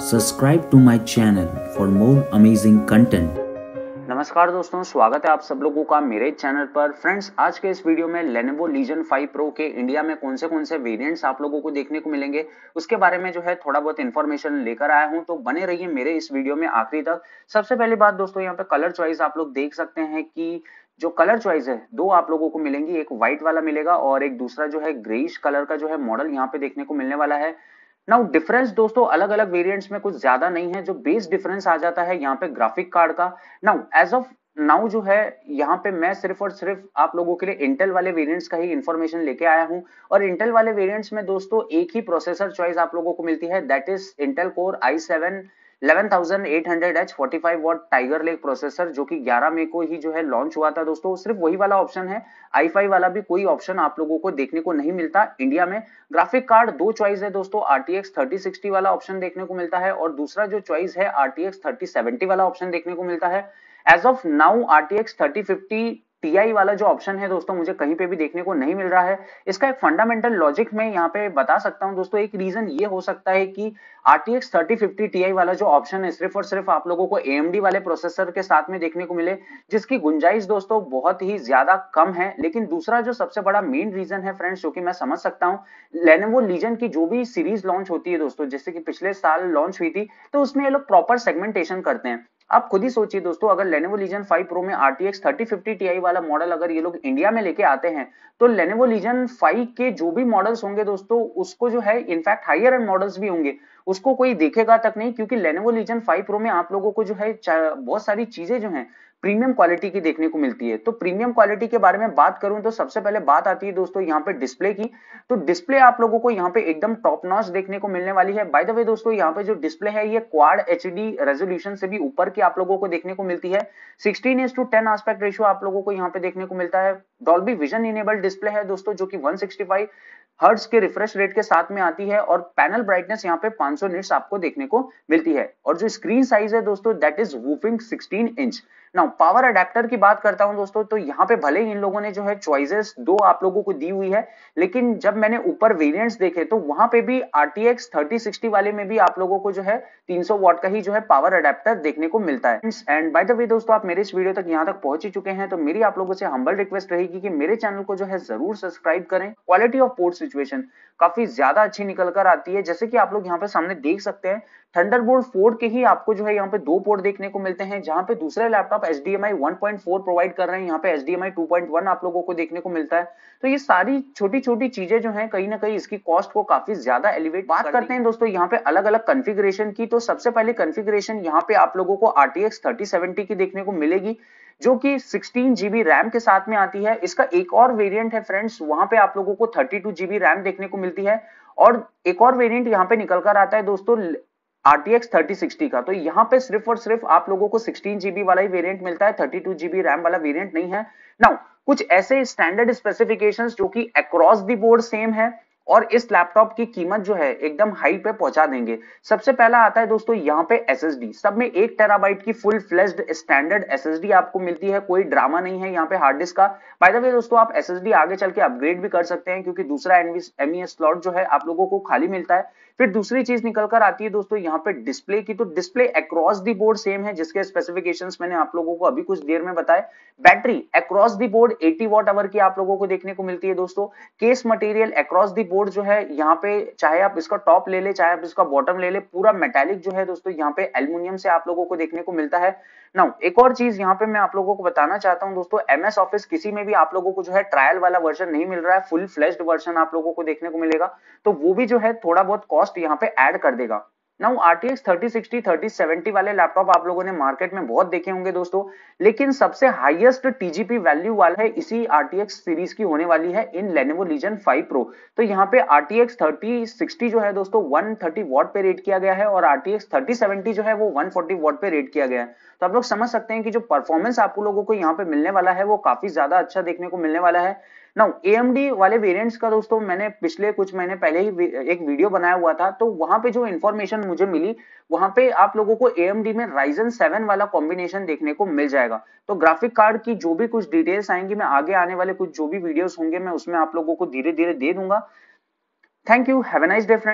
subscribe to my channel for more amazing content नमस्कार दोस्तों स्वागत है आप सब लोगों का मेरे चैनल पर फ्रेंड्स आज के इस वीडियो में लेनेवो लीजन 5 प्रो के इंडिया में कौन से कौन से वेरिएंट्स आप लोगों को देखने को मिलेंगे उसके बारे में जो है थोड़ा बहुत इन्फॉर्मेशन लेकर आया हूं तो बने रहिए मेरे इस वीडियो में आखिरी तक सबसे पहली बात दोस्तों यहाँ पे कलर चॉइस आप लोग देख सकते हैं कि जो कलर चॉइस है दो आप लोगों को मिलेंगी एक व्हाइट वाला मिलेगा और एक दूसरा जो है ग्रेइश कलर का जो है मॉडल यहाँ पे देखने को मिलने वाला है नाउ डिफरेंस दोस्तों अलग अलग वेरिएंट्स में कुछ ज्यादा नहीं है जो बेस डिफरेंस आ जाता है यहाँ पे ग्राफिक कार्ड का नाउ एज ऑफ नाउ जो है यहाँ पे मैं सिर्फ और सिर्फ आप लोगों के लिए इंटेल वाले वेरिएंट्स का ही इन्फॉर्मेशन लेके आया हूँ और इंटेल वाले वेरिएंट्स में दोस्तों एक ही प्रोसेसर चॉइस आप लोगों को मिलती है that is Intel core I seven 11800H 45 watt Tiger Lake processor जो कि 11 मई को ही जो है लॉन्च हुआ था दोस्तों सिर्फ वही वाला ऑप्शन है आई वाला भी कोई ऑप्शन आप लोगों को देखने को नहीं मिलता इंडिया में ग्राफिक कार्ड दो चॉइस है दोस्तों आरटीएक्स थर्टी वाला ऑप्शन देखने को मिलता है और दूसरा जो चॉइस है आरटीएक्स थर्टी वाला ऑप्शन देखने को मिलता है as of now RTX thirty Ti वाला जो ऑप्शन है दोस्तों मुझे कहीं पे भी देखने को नहीं मिल रहा है इसका एक फंडामेंटल लॉजिक मैं यहाँ पे बता सकता हूँ दोस्तों एक रीजन ये हो सकता है कि थर्टी 3050 टीआई वाला जो ऑप्शन है सिर्फ और सिर्फ आप लोगों को AMD वाले प्रोसेसर के साथ में देखने को मिले जिसकी गुंजाइश दोस्तों बहुत ही ज्यादा कम है लेकिन दूसरा जो सबसे बड़ा मेन रीजन है फ्रेंड्स जो की मैं समझ सकता हूँ लेने वो की जो भी सीरीज लॉन्च होती है दोस्तों जैसे कि पिछले साल लॉन्च हुई थी तो उसमें ये लोग प्रॉपर सेगमेंटेशन करते हैं आप खुद ही सोचिए दोस्तों अगर Lenovo Legion 5 Pro में RTX 3050 Ti वाला मॉडल अगर ये लोग इंडिया में लेके आते हैं तो Lenovo Legion 5 के जो भी मॉडल्स होंगे दोस्तों उसको जो है इनफैक्ट हायर एंड मॉडल्स भी होंगे उसको कोई देखेगा तक नहीं क्योंकि Lenovo Legion 5 Pro में आप लोगों को जो है बहुत सारी चीजें जो है प्रीमियम क्वालिटी की देखने को मिलती है तो प्रीमियम क्वालिटी के बारे में बात करूं तो सबसे पहले बात आती है दोस्तों यहाँ पे डिस्प्ले की तो डिस्प्ले आप लोगों को यहाँ पे एकदम टॉप नॉच देखने को मिलने वाली है बाय द वे दोस्तों यहाँ पे जो डिस्प्ले है ये क्वाड एच रेजोल्यूशन से भी ऊपर की आप लोगों को देखने को मिलती है sixteen is to ten aspect ratio आप लोगों को यहाँ पे देखने को मिलता है डॉल्बी विजन इनेबल डिस्प्ले है दोस्तों जो की वन हर्ट्स के रिफ्रेश रेट के साथ में आती है और पैनल ब्राइटनेस यहाँ पे 500 सौ आपको देखने को मिलती है और जो स्क्रीन साइज है दोस्तों that is whopping 16 inch now power adapter की बात करता हूं दोस्तों तो यहाँ पे भले ही इन लोगों ने जो है चॉइसेस दो आप लोगों को दी हुई है लेकिन जब मैंने ऊपर वेरिएंट्स देखे तो वहां पे भी आरटीएक्स 3060 वाले में भी आप लोगों को जो है 300 वॉट का ही जो है पावर अडेप्टर देखने को मिलता है एंड बाय द वे दोस्तों आप मेरे इस वीडियो तक यहाँ तक पहुंच ही चुके हैं तो मेरी आप लोगों से हम्बल रिक्वेस्ट रहेगी कि मेरे चैनल को जो है जरूर सब्सक्राइब करें क्वालिटी ऑफ पोर्ट सिचुएशन काफी ज्यादा अच्छी निकल कर आती है जैसे कि आप लोग यहाँ पे सामने देख सकते हैं थंडरबोर्ड फोर के ही आपको जो है यहाँ पे दो पोर्ट देखने को मिलते हैं जहां पे दूसरे लैपटॉप आप H D M I one point four provide कर रहे हैं यहाँ पे H D M I two point one आप लोगों को देखने को मिलता है तो ये सारी छोटी छोटी चीजें जो है कहीं ना कहीं इसकी कॉस्ट को काफी ज्यादा एलिवेट बात कर करते हैं दोस्तों यहाँ पे अलग अलग कन्फिग्रेशन की तो सबसे पहले कन्फिग्रेशन यहाँ पे आप लोगों को आरटीएक्स थर्टी सेवेंटी की देखने को मिलेगी जो कि 16 जीबी रैम के साथ में आती है इसका एक और वेरिएंट है फ्रेंड्स वहां पे आप लोगों को 32 जीबी रैम देखने को मिलती है और एक और वेरिएंट यहाँ पे निकल कर आता है दोस्तों आरटीएक्स थर्टी सिक्सटी का तो यहाँ पे सिर्फ और सिर्फ आप लोगों को सिक्सटीन जीबी वाला ही वेरियंट मिलता है थर्टी टू जीबी रैम वाला वेरियंट नहीं है नाउ कुछ ऐसे स्टैंडर्ड स्पेसिफिकेशन जो कि अक्रॉस दी बोर्ड सेम है और इस लैपटॉप की कीमत जो है एकदम हाई पे पहुंचा देंगे सबसे पहला आता है दोस्तों यहाँ पे एस सब में एक टेराबाइट की फुल फ्लेस्ड स्टैंडर्ड एस आपको मिलती है कोई ड्रामा नहीं है यहाँ पे हार्ड डिस्क का बाय द वे दोस्तों आप एस आगे चल के अपग्रेड भी कर सकते हैं क्योंकि दूसरा एम स्लॉट e जो है आप लोगों को खाली मिलता है फिर दूसरी चीज निकल कर आती है दोस्तों यहाँ पे डिस्प्ले की तो display across the board same है जिसके स्पेसिफिकेशंस मैंने आप लोगों को अभी कुछ देर में बताया battery across the board 80 watt hour की आप लोगों को देखने को मिलती है दोस्तों case material across the board कोड जो है यहाँ पे चाहे आप इसका टॉप ले ले चाहे आप इसका बॉटम ले ले पूरा मेटालिक जो है दोस्तों यहाँ पे एल्यूमिनियम से आप लोगों को देखने को मिलता है नाउ एक और चीज यहाँ पे मैं आप लोगों को बताना चाहता हूँ दोस्तों एमएस ऑफिस किसी में भी आप लोगों को जो है ट्रायल वाला वर्जन नहीं मिल रहा है फुल फ्लेश्ड वर्जन आप लोगों को देखने को मिलेगा तो वो भी जो है थोड़ा बहुत कॉस्ट यहाँ पे एड कर देगा नाउ आरटीएक्स 3060 3070 वाले लैपटॉप आप लोगों ने मार्केट में बहुत देखे होंगे दोस्तों लेकिन सबसे हाईएस्ट टीजीपी वैल्यू वाला है इसी आरटीएक्स सीरीज की होने वाली है इन लेनेवो लीजन 5 प्रो तो यहाँ पे आरटीएक्स 3060 जो है दोस्तों 130 वॉट पे रेट किया गया है और आरटीएक्स 3070 जो है वो 140 वॉट पे रेट किया गया है तो आप लोग समझ सकते हैं कि जो परफॉर्मेंस आप लोगों को यहाँ पे मिलने वाला है वो काफी ज्यादा अच्छा देखने को मिलने वाला है नाउ ए वाले वेरियंट्स का दोस्तों मैंने पिछले कुछ महीने पहले ही एक वीडियो बनाया हुआ था तो वहां पे जो इन्फॉर्मेशन मुझे मिली वहां पे आप लोगों को एएमडी में राइजन सेवन वाला कॉम्बिनेशन देखने को मिल जाएगा तो ग्राफिक कार्ड की जो भी कुछ डिटेल्स आएंगी मैं आगे आने वाले कुछ जो भी वीडियोस होंगे मैं उसमें आप लोगों को धीरे धीरे दे दूंगा thank you have a nice day friend